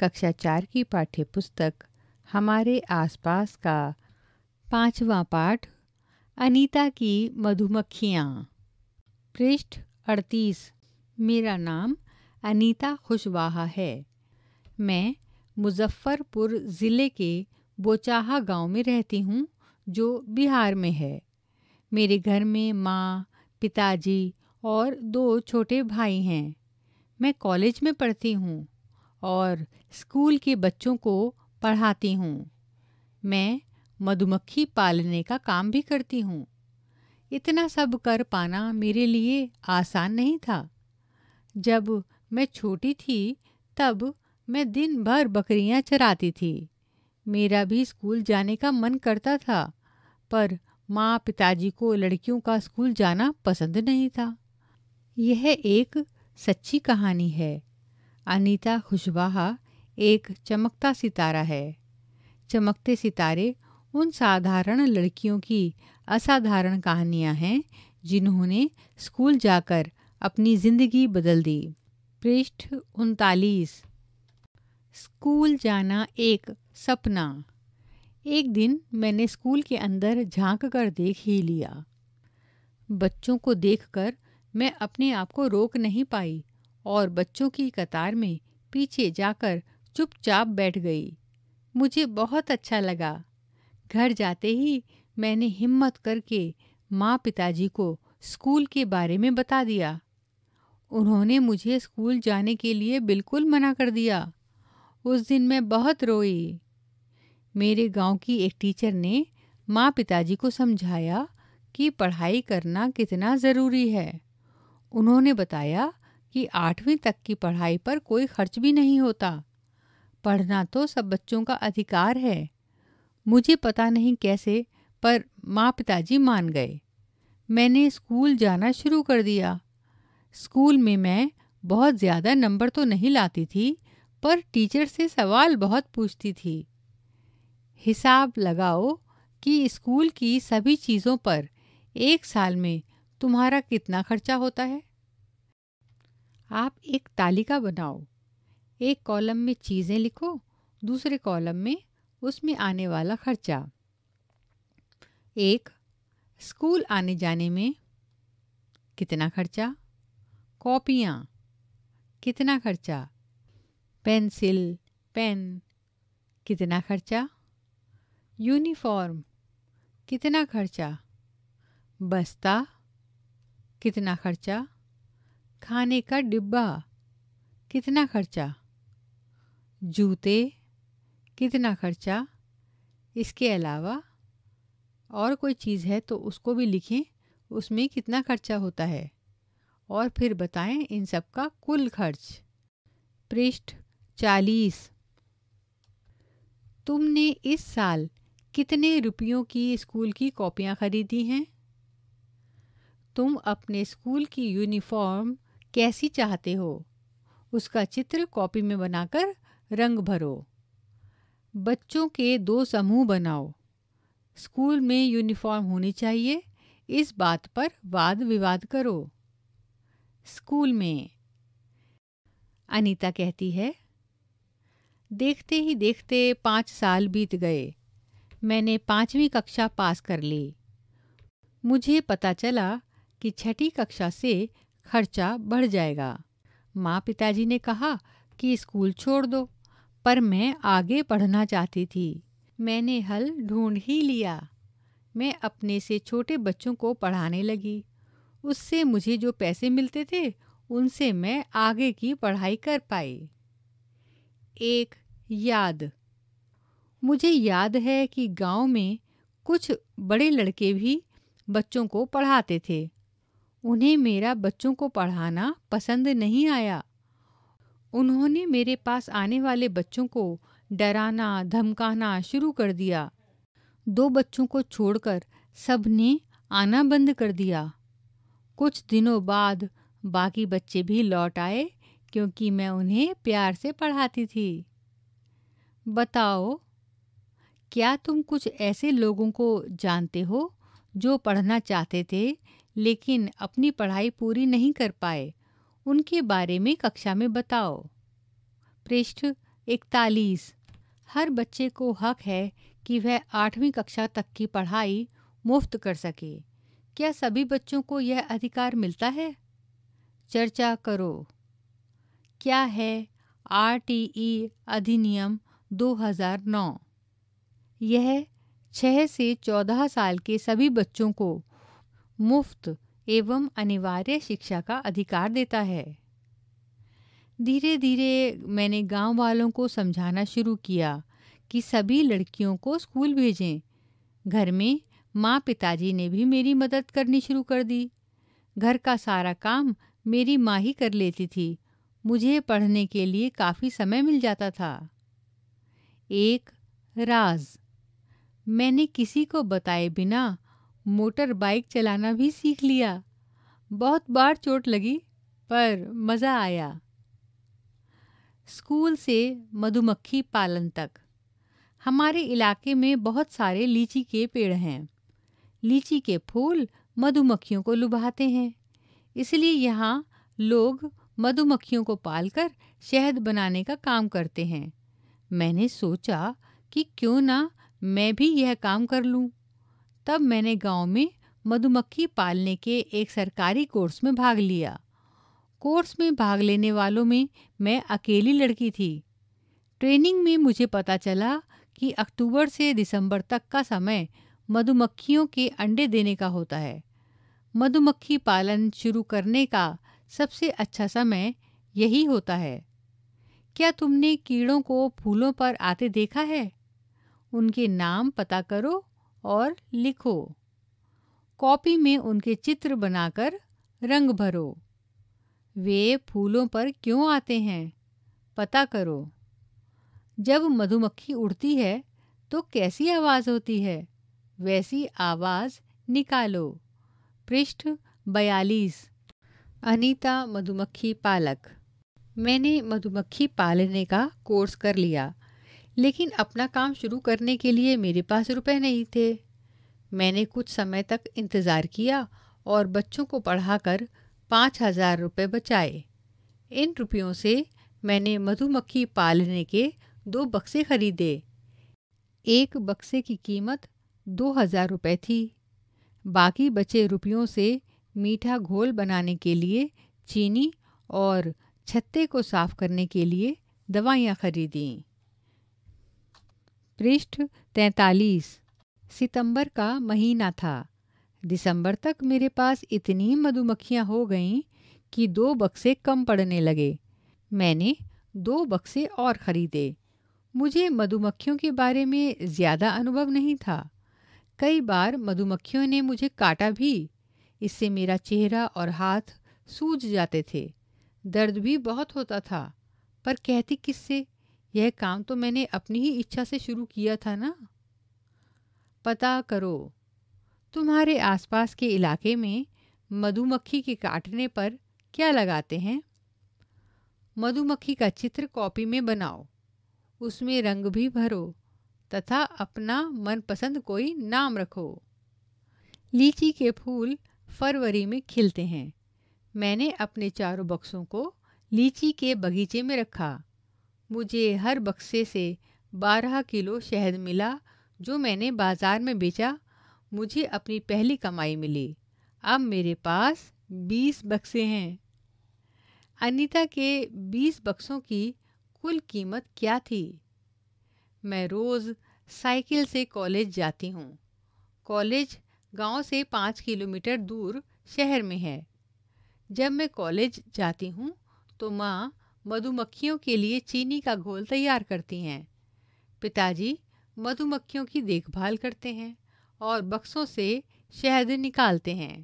कक्षा चार की पाठ्य पुस्तक हमारे आसपास का पांचवा पाठ अनीता की मधुमक्खियाँ पृष्ठ अड़तीस मेरा नाम अनीता खुशवाहा है मैं मुजफ्फरपुर ज़िले के बोचाहा गांव में रहती हूँ जो बिहार में है मेरे घर में माँ पिताजी और दो छोटे भाई हैं मैं कॉलेज में पढ़ती हूँ और स्कूल के बच्चों को पढ़ाती हूँ मैं मधुमक्खी पालने का काम भी करती हूँ इतना सब कर पाना मेरे लिए आसान नहीं था जब मैं छोटी थी तब मैं दिन भर बकरियाँ चराती थी मेरा भी स्कूल जाने का मन करता था पर माँ पिताजी को लड़कियों का स्कूल जाना पसंद नहीं था यह एक सच्ची कहानी है अनीता खुशवाहा एक चमकता सितारा है चमकते सितारे उन साधारण लड़कियों की असाधारण कहानियां हैं जिन्होंने स्कूल जाकर अपनी ज़िंदगी बदल दी पृष्ठ उनतालीस स्कूल जाना एक सपना एक दिन मैंने स्कूल के अंदर झांक कर देख ही लिया बच्चों को देखकर मैं अपने आप को रोक नहीं पाई और बच्चों की कतार में पीछे जाकर चुपचाप बैठ गई मुझे बहुत अच्छा लगा घर जाते ही मैंने हिम्मत करके माँ पिताजी को स्कूल के बारे में बता दिया उन्होंने मुझे स्कूल जाने के लिए बिल्कुल मना कर दिया उस दिन मैं बहुत रोई मेरे गांव की एक टीचर ने माँ पिताजी को समझाया कि पढ़ाई करना कितना ज़रूरी है उन्होंने बताया कि आठवीं तक की पढ़ाई पर कोई खर्च भी नहीं होता पढ़ना तो सब बच्चों का अधिकार है मुझे पता नहीं कैसे पर माँ पिताजी मान गए मैंने स्कूल जाना शुरू कर दिया स्कूल में मैं बहुत ज़्यादा नंबर तो नहीं लाती थी पर टीचर से सवाल बहुत पूछती थी हिसाब लगाओ कि स्कूल की सभी चीज़ों पर एक साल में तुम्हारा कितना खर्चा होता है आप एक तालिका बनाओ एक कॉलम में चीज़ें लिखो दूसरे कॉलम में उसमें आने वाला खर्चा एक स्कूल आने जाने में कितना खर्चा कॉपियाँ कितना खर्चा पेंसिल पेन कितना खर्चा यूनिफॉर्म कितना खर्चा बस्ता कितना खर्चा खाने का डिब्बा कितना खर्चा जूते कितना खर्चा इसके अलावा और कोई चीज़ है तो उसको भी लिखें उसमें कितना खर्चा होता है और फिर बताएं इन सब का कुल खर्च पृष्ठ चालीस तुमने इस साल कितने रुपयों की स्कूल की कॉपियाँ ख़रीदी हैं तुम अपने स्कूल की यूनिफॉर्म कैसी चाहते हो उसका चित्र कॉपी में बनाकर रंग भरो बच्चों के दो समूह बनाओ स्कूल में यूनिफॉर्म होनी चाहिए इस बात पर वाद विवाद करो स्कूल में अनीता कहती है देखते ही देखते पाँच साल बीत गए मैंने पाँचवीं कक्षा पास कर ली मुझे पता चला कि छठी कक्षा से खर्चा बढ़ जाएगा माँ पिताजी ने कहा कि स्कूल छोड़ दो पर मैं आगे पढ़ना चाहती थी मैंने हल ढूंढ ही लिया मैं अपने से छोटे बच्चों को पढ़ाने लगी उससे मुझे जो पैसे मिलते थे उनसे मैं आगे की पढ़ाई कर पाई एक याद मुझे याद है कि गांव में कुछ बड़े लड़के भी बच्चों को पढ़ाते थे उन्हें मेरा बच्चों को पढ़ाना पसंद नहीं आया उन्होंने मेरे पास आने वाले बच्चों को डराना धमकाना शुरू कर दिया दो बच्चों को छोड़कर सब ने आना बंद कर दिया कुछ दिनों बाद बाकी बच्चे भी लौट आए क्योंकि मैं उन्हें प्यार से पढ़ाती थी बताओ क्या तुम कुछ ऐसे लोगों को जानते हो जो पढ़ना चाहते थे लेकिन अपनी पढ़ाई पूरी नहीं कर पाए उनके बारे में कक्षा में बताओ पृष्ठ इकतालीस हर बच्चे को हक है कि वह आठवीं कक्षा तक की पढ़ाई मुफ्त कर सके क्या सभी बच्चों को यह अधिकार मिलता है चर्चा करो क्या है ई अधिनियम 2009 यह 6 से 14 साल के सभी बच्चों को मुफ्त एवं अनिवार्य शिक्षा का अधिकार देता है धीरे धीरे मैंने गांव वालों को समझाना शुरू किया कि सभी लड़कियों को स्कूल भेजें घर में माँ पिताजी ने भी मेरी मदद करनी शुरू कर दी घर का सारा काम मेरी माँ ही कर लेती थी मुझे पढ़ने के लिए काफ़ी समय मिल जाता था एक राज मैंने किसी को बताए बिना मोटर बाइक चलाना भी सीख लिया बहुत बार चोट लगी पर मज़ा आया स्कूल से मधुमक्खी पालन तक हमारे इलाके में बहुत सारे लीची के पेड़ हैं लीची के फूल मधुमक्खियों को लुभाते हैं इसलिए यहाँ लोग मधुमक्खियों को पालकर शहद बनाने का काम करते हैं मैंने सोचा कि क्यों ना मैं भी यह काम कर लूँ तब मैंने गांव में मधुमक्खी पालने के एक सरकारी कोर्स में भाग लिया कोर्स में भाग लेने वालों में मैं अकेली लड़की थी ट्रेनिंग में मुझे पता चला कि अक्टूबर से दिसंबर तक का समय मधुमक्खियों के अंडे देने का होता है मधुमक्खी पालन शुरू करने का सबसे अच्छा समय यही होता है क्या तुमने कीड़ों को फूलों पर आते देखा है उनके नाम पता करो और लिखो कॉपी में उनके चित्र बनाकर रंग भरो वे फूलों पर क्यों आते हैं पता करो जब मधुमक्खी उड़ती है तो कैसी आवाज़ होती है वैसी आवाज़ निकालो पृष्ठ बयालीस अनीता मधुमक्खी पालक मैंने मधुमक्खी पालने का कोर्स कर लिया लेकिन अपना काम शुरू करने के लिए मेरे पास रुपए नहीं थे मैंने कुछ समय तक इंतज़ार किया और बच्चों को पढ़ाकर पाँच हज़ार रुपये बचाए इन रुपयों से मैंने मधुमक्खी पालने के दो बक्से खरीदे एक बक्से की कीमत दो हज़ार रुपये थी बाकी बचे रुपयों से मीठा घोल बनाने के लिए चीनी और छत्ते को साफ करने के लिए दवाइयाँ ख़रीदीं पृष्ठ तैतालीस सितंबर का महीना था दिसंबर तक मेरे पास इतनी मधुमक्खियां हो गईं कि दो बक्से कम पड़ने लगे मैंने दो बक्से और ख़रीदे मुझे मधुमक्खियों के बारे में ज़्यादा अनुभव नहीं था कई बार मधुमक्खियों ने मुझे काटा भी इससे मेरा चेहरा और हाथ सूज जाते थे दर्द भी बहुत होता था पर कहती किससे यह काम तो मैंने अपनी ही इच्छा से शुरू किया था ना पता करो तुम्हारे आसपास के इलाके में मधुमक्खी के काटने पर क्या लगाते हैं मधुमक्खी का चित्र कॉपी में बनाओ उसमें रंग भी भरो तथा अपना मनपसंद कोई नाम रखो लीची के फूल फरवरी में खिलते हैं मैंने अपने चारों बक्सों को लीची के बगीचे में रखा मुझे हर बक्से से बारह किलो शहद मिला जो मैंने बाज़ार में बेचा मुझे अपनी पहली कमाई मिली अब मेरे पास बीस बक्से हैं अनीता के बीस बक्सों की कुल कीमत क्या थी मैं रोज़ साइकिल से कॉलेज जाती हूँ कॉलेज गांव से पाँच किलोमीटर दूर शहर में है जब मैं कॉलेज जाती हूँ तो माँ मधुमक्खियों के लिए चीनी का घोल तैयार करती हैं पिताजी मधुमक्खियों की देखभाल करते हैं और बक्सों से शहद निकालते हैं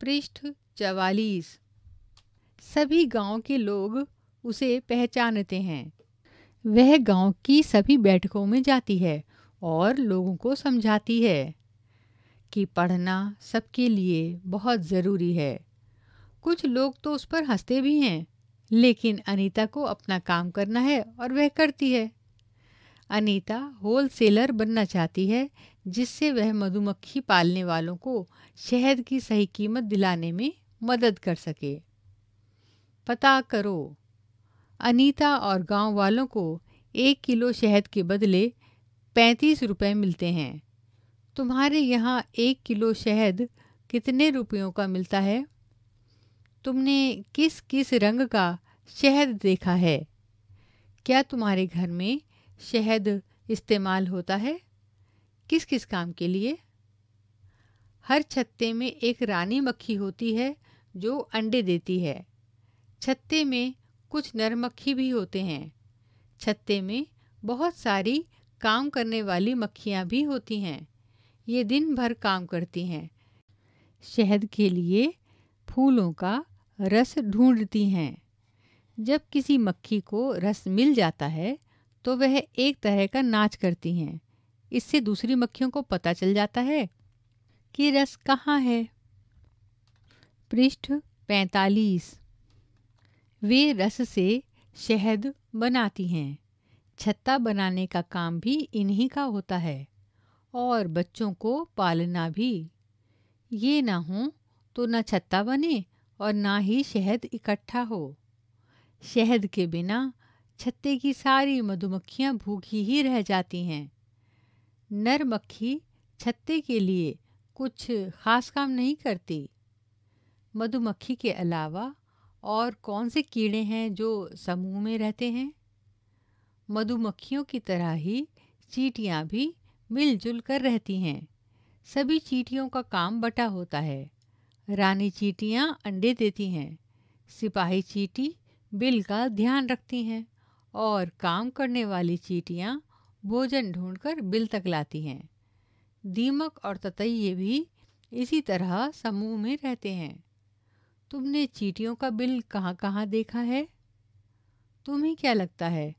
पृष्ठ चवालीस सभी गांव के लोग उसे पहचानते हैं वह गांव की सभी बैठकों में जाती है और लोगों को समझाती है कि पढ़ना सबके लिए बहुत ज़रूरी है कुछ लोग तो उस पर हंसते भी हैं लेकिन अनीता को अपना काम करना है और वह करती है अनीता होलसेलर बनना चाहती है जिससे वह मधुमक्खी पालने वालों को शहद की सही कीमत दिलाने में मदद कर सके पता करो अनीता और गांव वालों को एक किलो शहद के बदले पैंतीस रुपए मिलते हैं तुम्हारे यहाँ एक किलो शहद कितने रुपयों का मिलता है तुमने किस किस रंग का शहद देखा है क्या तुम्हारे घर में शहद इस्तेमाल होता है किस किस काम के लिए हर छत्ते में एक रानी मक्खी होती है जो अंडे देती है छत्ते में कुछ नर मक्खी भी होते हैं छत्ते में बहुत सारी काम करने वाली मक्खियाँ भी होती हैं ये दिन भर काम करती हैं शहद के लिए फूलों का रस ढूंढती हैं जब किसी मक्खी को रस मिल जाता है तो वह एक तरह का नाच करती हैं इससे दूसरी मक्खियों को पता चल जाता है कि रस कहाँ है पृष्ठ पैंतालीस वे रस से शहद बनाती हैं छत्ता बनाने का काम भी इन्हीं का होता है और बच्चों को पालना भी ये ना हो तो न छत्ता बने और ना ही शहद इकट्ठा हो शहद के बिना छत्ते की सारी मधुमक्खियां भूखी ही रह जाती हैं नर मक्खी छत्ते के लिए कुछ खास काम नहीं करती मधुमक्खी के अलावा और कौन से कीड़े हैं जो समूह में रहते हैं मधुमक्खियों की तरह ही चीटियाँ भी मिलजुल कर रहती हैं सभी चीटियों का काम बटा होता है रानी चीटियाँ अंडे देती हैं सिपाही चीटी बिल का ध्यान रखती हैं और काम करने वाली चीटियाँ भोजन ढूंढकर बिल तक लाती हैं दीमक और ततये भी इसी तरह समूह में रहते हैं तुमने चीटियों का बिल कहाँ कहाँ देखा है तुम्हें क्या लगता है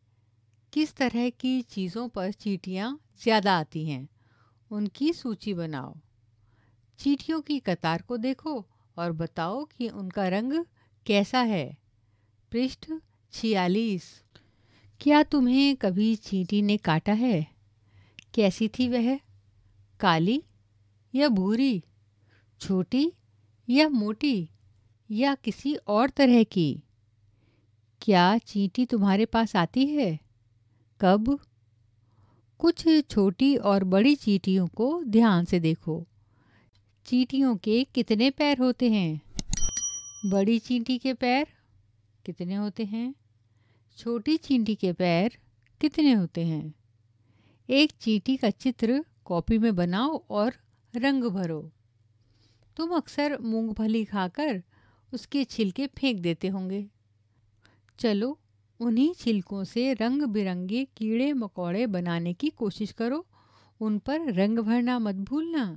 किस तरह की चीज़ों पर चीटियाँ ज़्यादा आती हैं उनकी सूची बनाओ चीटियों की कतार को देखो और बताओ कि उनका रंग कैसा है पृष्ठ छियालीस क्या तुम्हें कभी चींटी ने काटा है कैसी थी वह काली या भूरी छोटी या मोटी या किसी और तरह की क्या चींटी तुम्हारे पास आती है कब कुछ छोटी और बड़ी चींटियों को ध्यान से देखो चींटियों के कितने पैर होते हैं बड़ी चींटी के पैर कितने होते हैं छोटी चींटी के पैर कितने होते हैं एक चींटी का चित्र कॉपी में बनाओ और रंग भरो तुम अक्सर मूंगफली खाकर उसके छिलके फेंक देते होंगे चलो उन्हीं छिलकों से रंग बिरंगे कीड़े मकोड़े बनाने की कोशिश करो उन पर रंग भरना मत भूलना